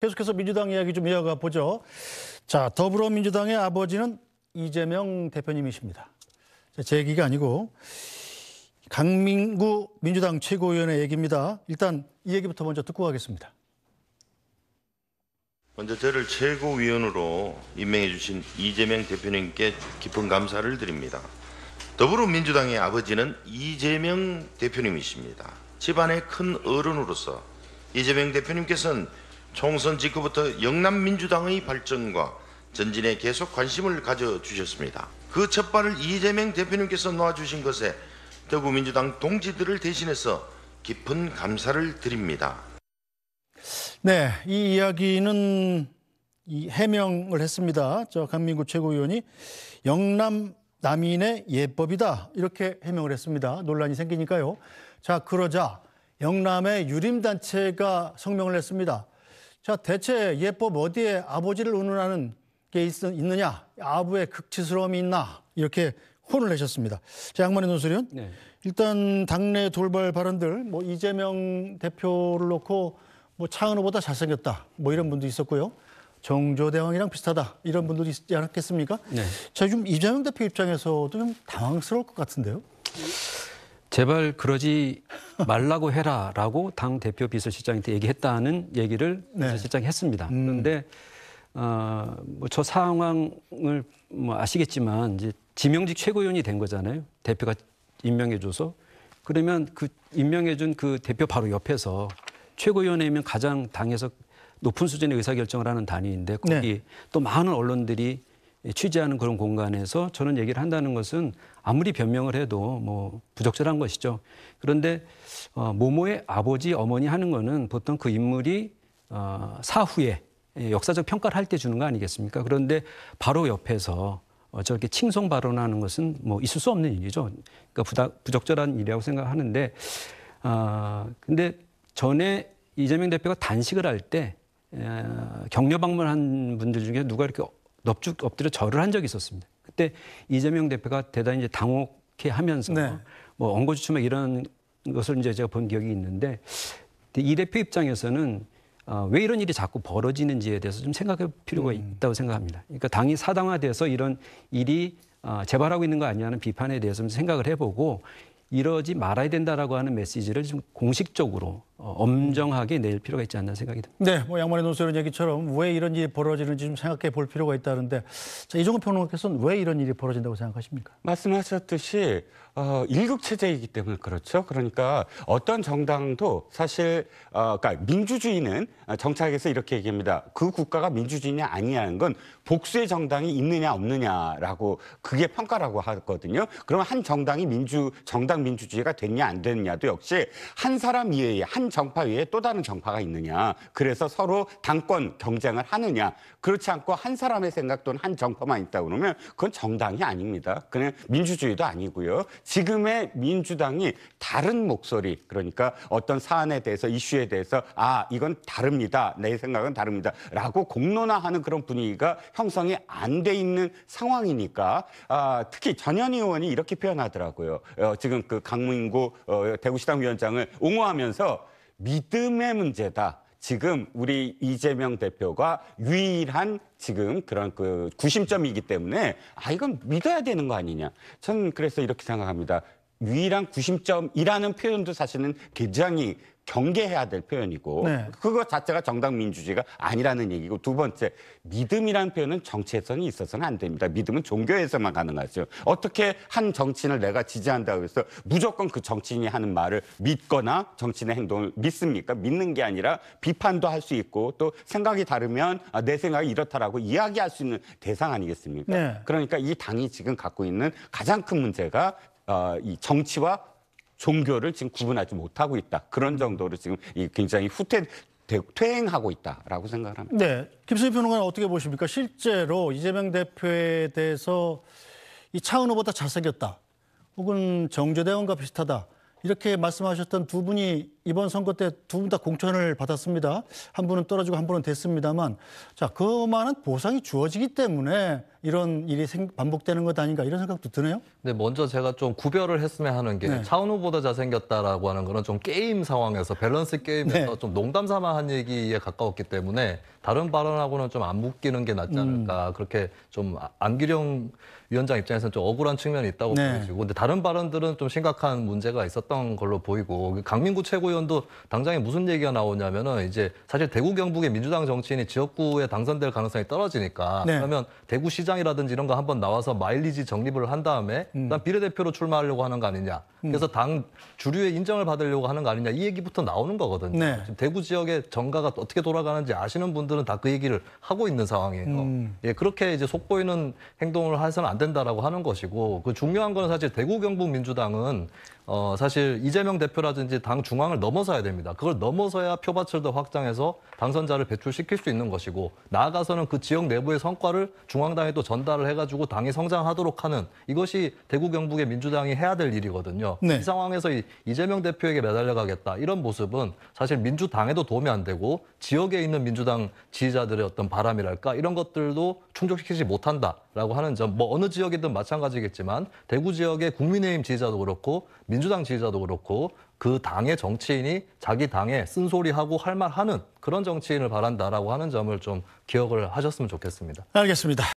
계속해서 민주당 이야기 좀 이어가 보죠. 자, 더불어민주당의 아버지는 이재명 대표님이십니다. 제 얘기가 아니고 강민구 민주당 최고위원의 얘기입니다. 일단 이 얘기부터 먼저 듣고 가겠습니다. 먼저 저를 최고위원으로 임명해 주신 이재명 대표님께 깊은 감사를 드립니다. 더불어민주당의 아버지는 이재명 대표님이십니다. 집안의 큰 어른으로서 이재명 대표님께서는 총선 직후부터 영남 민주당의 발전과 전진에 계속 관심을 가져주셨습니다. 그첫 발을 이재명 대표님께서 놓아주신 것에 대구민주당 동지들을 대신해서 깊은 감사를 드립니다. 네, 이 이야기는 해명을 했습니다. 저 강민구 최고위원이 영남 남인의 예법이다 이렇게 해명을 했습니다. 논란이 생기니까요. 자 그러자 영남의 유림단체가 성명을 냈습니다. 자, 대체 예법 어디에 아버지를 운운하는 게 있, 느냐 아부의 극치스러움이 있나? 이렇게 혼을 내셨습니다. 자, 양만의 논술위원. 네. 일단 당내 돌발 발언들, 뭐 이재명 대표를 놓고 뭐 차은우보다 잘생겼다. 뭐 이런 분도 있었고요. 정조대왕이랑 비슷하다. 이런 분들이 있지 않았겠습니까? 네. 자, 좀 이재명 대표 입장에서도 좀 당황스러울 것 같은데요. 제발 그러지 말라고 해라라고 당 대표 비서실장한테 얘기했다는 얘기를 네. 비서실장이 했습니다. 음. 그런데 어, 뭐저 상황을 뭐 아시겠지만 이제 지명직 최고위원이 된 거잖아요. 대표가 임명해줘서 그러면 그 임명해준 그 대표 바로 옆에서 최고위원회면 가장 당에서 높은 수준의 의사결정을 하는 단위인데 거기 네. 또 많은 언론들이 예, 취재하는 그런 공간에서 저는 얘기를 한다는 것은 아무리 변명을 해도 뭐 부적절한 것이죠. 그런데 어, 모모의 아버지 어머니 하는 거는 보통 그 인물이 어, 사후에 예, 역사적 평가를 할 때 주는 거 아니겠습니까? 그런데 바로 옆에서 어, 저렇게 칭송 발언하는 것은 뭐 있을 수 없는 일이죠. 그러니까 부다, 부적절한 일이라고 생각하는데, 아 어, 근데 전에 이재명 대표가 단식을 할때 에, 격려 방문한 분들 중에 누가 이렇게 넙죽 엎드려 절을 한 적이 있었습니다. 그때 이재명 대표가 대단히 이제 당혹해 하면서 네. 뭐 엉거주춤에 이런 것을 이제 제가 본 기억이 있는데 이 대표 입장에서는 아, 왜 이런 일이 자꾸 벌어지는지에 대해서 좀 생각해 볼 필요가 음. 있다고 생각합니다. 그러니까 당이 사당화돼서 이런 일이 아, 재발하고 있는 거 아니냐는 비판에 대해서 좀 생각을 해보고 이러지 말아야 된다라고 하는 메시지를 좀 공식적으로 어, 엄정하게 낼 필요가 있지 않나 생각이 듭니다. 네, 뭐 양반의 논설은 얘기처럼 왜 이런 일이 벌어지는지 좀 생각해 볼 필요가 있다는데 자, 이종훈 평론가께서는 왜 이런 일이 벌어진다고 생각하십니까? 말씀하셨듯이 어, 일극 체제이기 때문에 그렇죠. 그러니까 어떤 정당도 사실 어, 그러니까 민주주의는 정착에서 이렇게 얘기합니다. 그 국가가 민주주의냐 아니냐는 건 복수의 정당이 있느냐 없느냐라고 그게 평가라고 하거든요. 그러면 한 정당이 민주 정당 민주주의가 됐냐 안 됐냐도 역시 한 사람 이외에 한 정파 위에 또 다른 정파가 있느냐. 그래서 서로 당권 경쟁을 하느냐. 그렇지 않고 한 사람의 생각 또는 한 정파만 있다 고 그러면 그건 정당이 아닙니다. 그냥 민주주의도 아니고요. 지금의 민주당이 다른 목소리 그러니까 어떤 사안에 대해서 이슈에 대해서 아 이건 다릅니다. 내 생각은 다릅니다.라고 공론화하는 그런 분위기가 형성이 안 돼 있는 상황이니까 아, 특히 전현 의원이 이렇게 표현하더라고요. 어, 지금 그 강문구 어, 대구시당 위원장을 옹호하면서 믿음의 문제다. 지금 우리 이재명 대표가 유일한 지금 그런 그 구심점이기 때문에 아 이건 믿어야 되는 거 아니냐. 저는 그래서 이렇게 생각합니다. 유일한 구심점이라는 표현도 사실은 굉장히 경계해야 될 표현이고 네. 그거 자체가 정당 민주주의가 아니라는 얘기고 두 번째 믿음이라는 표현은 정치에서는 있어서는 안 됩니다. 믿음은 종교에서만 가능하죠. 어떻게 한 정치인을 내가 지지한다고 해서 무조건 그 정치인이 하는 말을 믿거나 정치인의 행동을 믿습니까? 믿는 게 아니라 비판도 할 수 있고 또 생각이 다르면 아, 내 생각이 이렇다라고 이야기할 수 있는 대상 아니겠습니까? 네. 그러니까 이 당이 지금 갖고 있는 가장 큰 문제가 어, 이 정치와 종교를 지금 구분하지 못하고 있다. 그런 정도로 지금 굉장히 후퇴 퇴행하고 있다라고 생각을 합니다. 네, 김수희 변호관 어떻게 보십니까? 실제로 이재명 대표에 대해서 이 차은우보다 잘생겼다, 혹은 정재대원과 비슷하다 이렇게 말씀하셨던 두 분이 이번 선거 때 두 분 다 공천을 받았습니다. 한 분은 떨어지고 한 분은 됐습니다만 자, 그 많은 보상이 주어지기 때문에 이런 일이 반복되는 것 아닌가 이런 생각도 드네요. 네, 먼저 제가 좀 구별을 했으면 하는 게 네. 차은 우보다 잘생겼다라고 하는 거는 좀 게임 상황에서 밸런스 게임에서 네. 좀 농담 삼아 한 얘기에 가까웠기 때문에 다른 발언하고는 좀 안 묶이는 게 낫지 않을까 음. 그렇게 좀 안기령 위원장 입장에서는 좀 억울한 측면이 있다고 네. 보여지고 근데 다른 발언들은 좀 심각한 문제가 있었던 걸로 보이고 강민구 최고위원 의원도 당장에 무슨 얘기가 나오냐면은 이제 사실 대구 경북의 민주당 정치인이 지역구에 당선될 가능성이 떨어지니까 네. 그러면 대구시장이라든지 이런 거 한번 나와서 마일리지 정립을 한 다음에 일단 음. 비례대표로 출마하려고 하는 거 아니냐. 음. 그래서 당 주류의 인정을 받으려고 하는 거 아니냐 이 얘기부터 나오는 거거든요. 네. 지금 대구 지역의 정가가 어떻게 돌아가는지 아시는 분들은 다 그 얘기를 하고 있는 상황이에요. 음. 예, 그렇게 이제 속보이는 행동을 해서는 안 된다라고 하는 것이고 그 중요한 거는 사실 대구 경북 민주당은 어, 사실 이재명 대표라든지 당 중앙을 넘어서야 됩니다. 그걸 넘어서야 표밭을 더 확장해서 당선자를 배출시킬 수 있는 것이고 나아가서는 그 지역 내부의 성과를 중앙당에 또 전달을 해가지고 당이 성장하도록 하는 이것이 대구 경북의 민주당이 해야 될 일이거든요. 네. 이 상황에서 이, 이재명 대표에게 매달려가겠다 이런 모습은 사실 민주당에도 도움이 안 되고 지역에 있는 민주당 지지자들의 어떤 바람이랄까 이런 것들도 충족시키지 못한다. 라고 하는 점, 뭐 어느 지역이든 마찬가지겠지만 대구 지역의 국민의힘 지지자도 그렇고 민주당 지지자도 그렇고 그 당의 정치인이 자기 당에 쓴소리하고 할말 하는 그런 정치인을 바란다라고 하는 점을 좀 기억을 하셨으면 좋겠습니다. 알겠습니다.